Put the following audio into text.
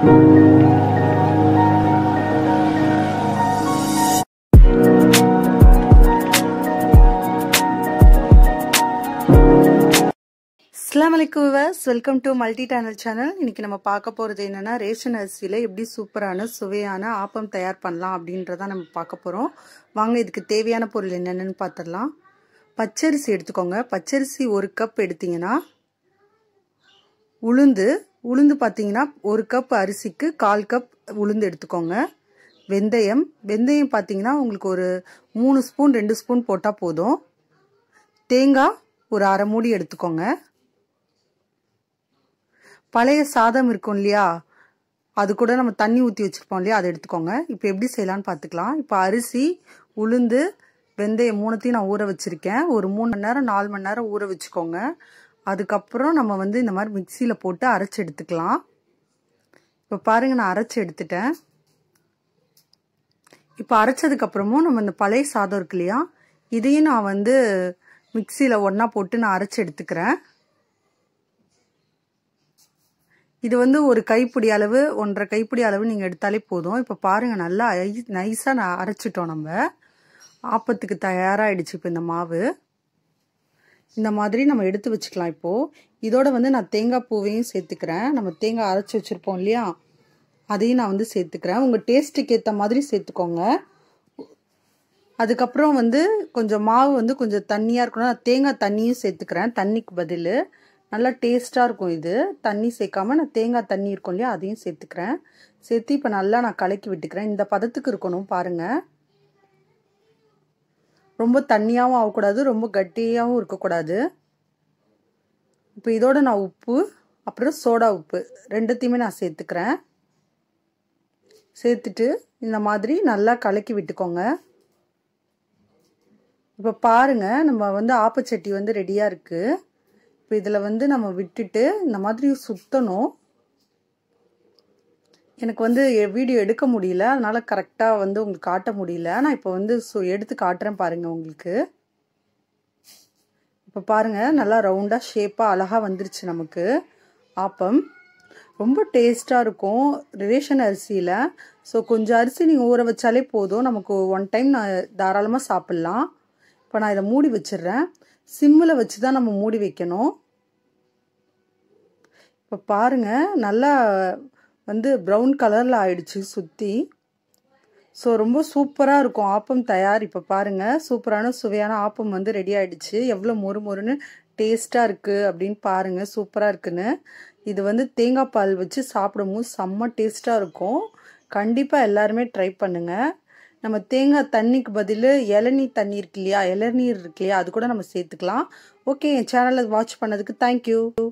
அஸ்லாம் வலைக்கும் welcome to multi டேனல் சேனல் இன்றைக்கி நம்ம பார்க்க போகிறது என்னென்னா ரேஷன் அரிசியில் எப்படி சூப்பரான சுவையான ஆப்பம் தயார் பண்ணலாம் அப்படின்றத நம்ம பார்க்க போகிறோம் வாங்க இதுக்கு தேவையான பொருள் என்னென்னு பார்த்துடலாம் பச்சரிசி எடுத்துக்கோங்க பச்சரிசி ஒரு கப் எடுத்திங்கன்னா உளுந்து உளுந்து பார்த்தீங்கன்னா ஒரு கப் அரிசிக்கு கால் கப் உளுந்து எடுத்துக்கோங்க வெந்தயம் வெந்தயம் பார்த்தீங்கன்னா உங்களுக்கு ஒரு மூணு ஸ்பூன் ரெண்டு ஸ்பூன் போட்டால் போதும் தேங்காய் ஒரு அரை மூடி எடுத்துக்கோங்க பழைய சாதம் இருக்கும் இல்லையா அது கூட நம்ம தண்ணி ஊற்றி வச்சுருப்போம் இல்லையா அதை எடுத்துக்கோங்க இப்போ எப்படி செய்யலான்னு பார்த்துக்கலாம் இப்போ அரிசி உளுந்து வெந்தயம் மூணுத்தையும் நான் ஊற வச்சுருக்கேன் ஒரு மூணு மணி நேரம் நாலு மணி நேரம் ஊற வச்சுக்கோங்க அதுக்கப்புறம் நம்ம வந்து இந்த மாதிரி மிக்சியில் போட்டு அரைச்சி எடுத்துக்கலாம் இப்போ பாருங்கள் நான் அரைச்சி எடுத்துட்டேன் இப்போ அரைச்சதுக்கப்புறமும் நம்ம இந்த பழைய சாதம் இருக்கு இல்லையா இதையும் நான் வந்து மிக்சியில் ஒன்றா போட்டு நான் அரைச்சி எடுத்துக்கிறேன் இது வந்து ஒரு கைப்பிடி அளவு ஒன்றரை கைப்பிடி அளவு நீங்கள் எடுத்தாலே போதும் இப்போ பாருங்கள் நல்லா நைஸாக நான் அரைச்சிட்டோம் நம்ம ஆப்பத்துக்கு தயாராகிடுச்சு இப்போ இந்த மாவு இந்த மாதிரி நம்ம எடுத்து வச்சுக்கலாம் இப்போது இதோட வந்து நான் தேங்காய் பூவையும் சேர்த்துக்கிறேன் நம்ம தேங்காய் அரைச்சி வச்சுருப்போம் இல்லையா அதையும் நான் வந்து சேர்த்துக்கிறேன் உங்கள் டேஸ்ட்டுக்கு ஏற்ற மாதிரி சேர்த்துக்கோங்க அதுக்கப்புறம் வந்து கொஞ்சம் மாவு வந்து கொஞ்சம் தண்ணியாக இருக்கணும் நான் தேங்காய் தண்ணியும் சேர்த்துக்கிறேன் தண்ணிக்கு பதில் நல்லா டேஸ்ட்டாக இருக்கும் இது தண்ணி சேர்க்காம நான் தேங்காய் தண்ணி இருக்கும் இல்லையா அதையும் சேர்த்துக்கிறேன் சேர்த்து இப்போ நல்லா நான் கலக்கி விட்டுக்கிறேன் இந்த பதத்துக்கு இருக்கணும் பாருங்கள் ரொம்ப தண்ணியாகவும் ஆகக்கூடாது ரொம்ப கட்டியாகவும் இருக்கக்கூடாது இப்போ இதோட நான் உப்பு அப்புறம் சோடா உப்பு ரெண்டுத்தையுமே நான் சேர்த்துக்கிறேன் சேர்த்துட்டு இந்த மாதிரி நல்லா கலக்கி விட்டுக்கோங்க இப்போ பாருங்கள் நம்ம வந்து ஆப்பச்சட்டி வந்து ரெடியாக இருக்குது இப்போ இதில் வந்து நம்ம விட்டுட்டு இந்த மாதிரி சுற்றணும் எனக்கு வந்து வீடியோ எடுக்க முடியல அதனால் கரெக்டாக வந்து உங்களுக்கு காட்ட முடியல நான் இப்போ வந்து ஸோ எடுத்து காட்டுறேன் பாருங்கள் உங்களுக்கு இப்போ பாருங்கள் நல்லா ரவுண்டாக ஷேப்பாக அழகாக வந்துருச்சு நமக்கு ஆப்பம் ரொம்ப டேஸ்ட்டாக இருக்கும் ரேஷன் அரிசியில் ஸோ கொஞ்சம் அரிசி நீங்கள் ஊற வச்சாலே போதும் நமக்கு ஒன் டைம் நான் தாராளமாக சாப்பிட்லாம் இப்போ நான் இதை மூடி வச்சிடுறேன் சிம்மில் வச்சு தான் நம்ம மூடி வைக்கணும் இப்போ பாருங்கள் நல்லா வந்து ப்ரௌன் கலரில் ஆயிடுச்சு சுற்றி ஸோ ரொம்ப சூப்பராக இருக்கும் ஆப்பம் தயார் இப்போ பாருங்கள் சூப்பரான சுவையான ஆப்பம் வந்து ரெடி ஆகிடுச்சு எவ்வளோ மொறு மொறுன்னு டேஸ்ட்டாக இருக்குது அப்படின்னு பாருங்கள் சூப்பராக இருக்குன்னு இது வந்து தேங்காய் பால் வச்சு சாப்பிடும்போது செம்ம டேஸ்ட்டாக இருக்கும் கண்டிப்பாக எல்லாருமே ட்ரை பண்ணுங்கள் நம்ம தேங்காய் தண்ணிக்கு பதில் இளநீர் தண்ணி இருக்கு இல்லையா இளநீர் இருக்கு இல்லையா அது கூட நம்ம சேர்த்துக்கலாம் ஓகே என் சேனலை வாட்ச் பண்ணதுக்கு தேங்க்யூ